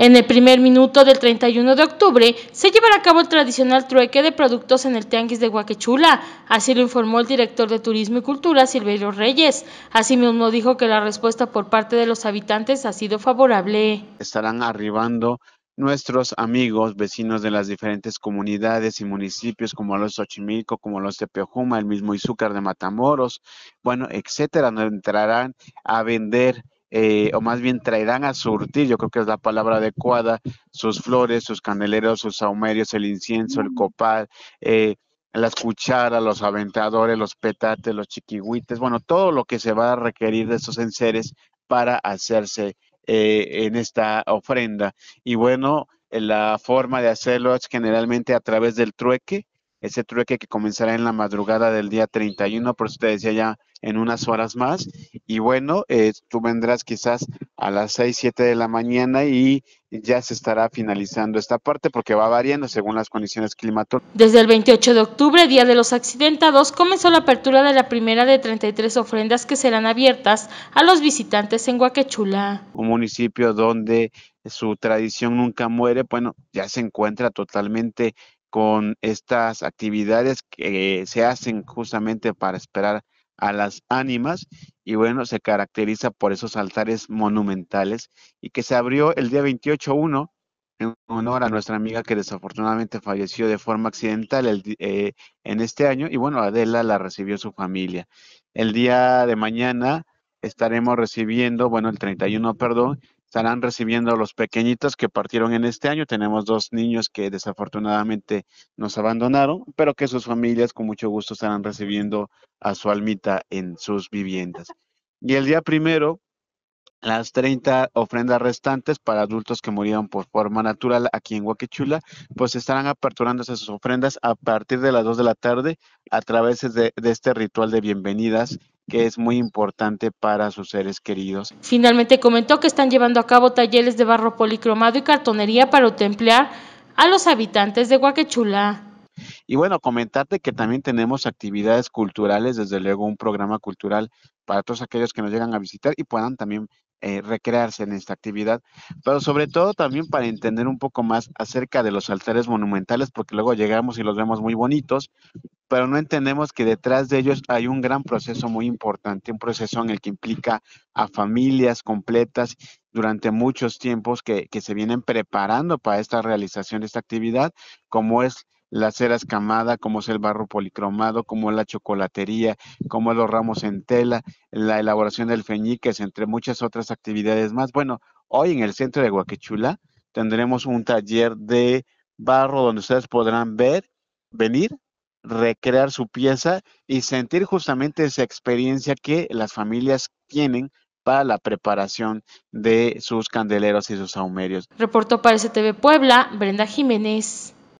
En el primer minuto del 31 de octubre se llevará a cabo el tradicional trueque de productos en el Tianguis de Huaquechula, así lo informó el director de Turismo y Cultura, Silverio Reyes. Asimismo dijo que la respuesta por parte de los habitantes ha sido favorable. Estarán arribando nuestros amigos, vecinos de las diferentes comunidades y municipios como los Xochimilco, como los de Peojuma, el mismo Izúcar de Matamoros, bueno, etcétera, entrarán a vender eh, o más bien traerán a surtir, yo creo que es la palabra adecuada, sus flores, sus caneleros, sus saumerios, el incienso, el copal, eh, las cucharas, los aventadores, los petates, los chiquihuites, bueno, todo lo que se va a requerir de estos enseres para hacerse eh, en esta ofrenda. Y bueno, la forma de hacerlo es generalmente a través del trueque, ese trueque que comenzará en la madrugada del día 31, por eso te decía ya en unas horas más. Y bueno, eh, tú vendrás quizás a las 6, 7 de la mañana y ya se estará finalizando esta parte porque va variando según las condiciones climáticas. Desde el 28 de octubre, Día de los Accidentados, comenzó la apertura de la primera de 33 ofrendas que serán abiertas a los visitantes en Guaquechula. Un municipio donde su tradición nunca muere, bueno, ya se encuentra totalmente con estas actividades que se hacen justamente para esperar a las ánimas y bueno, se caracteriza por esos altares monumentales y que se abrió el día 28-1 en honor a nuestra amiga que desafortunadamente falleció de forma accidental eh, en este año y bueno, Adela la recibió su familia. El día de mañana estaremos recibiendo, bueno, el 31, perdón, estarán recibiendo a los pequeñitos que partieron en este año. Tenemos dos niños que desafortunadamente nos abandonaron, pero que sus familias con mucho gusto estarán recibiendo a su almita en sus viviendas. Y el día primero, las 30 ofrendas restantes para adultos que murieron por forma natural aquí en Huaquechula, pues estarán aperturándose sus ofrendas a partir de las 2 de la tarde a través de, de este ritual de bienvenidas que es muy importante para sus seres queridos. Finalmente comentó que están llevando a cabo talleres de barro policromado y cartonería para templear a los habitantes de Guaquechula. Y bueno, comentarte que también tenemos actividades culturales, desde luego un programa cultural para todos aquellos que nos llegan a visitar y puedan también eh, recrearse en esta actividad, pero sobre todo también para entender un poco más acerca de los altares monumentales, porque luego llegamos y los vemos muy bonitos, pero no entendemos que detrás de ellos hay un gran proceso muy importante, un proceso en el que implica a familias completas durante muchos tiempos que, se vienen preparando para esta realización de esta actividad, como es la cera escamada, como es el barro policromado, como es la chocolatería, como es los ramos en tela, la elaboración del feñiques, entre muchas otras actividades más. Bueno, hoy en el centro de Guaquechula tendremos un taller de barro donde ustedes podrán ver, venir recrear su pieza y sentir justamente esa experiencia que las familias tienen para la preparación de sus candeleros y sus aumerios. Reportó para STV Puebla, Brenda Jiménez.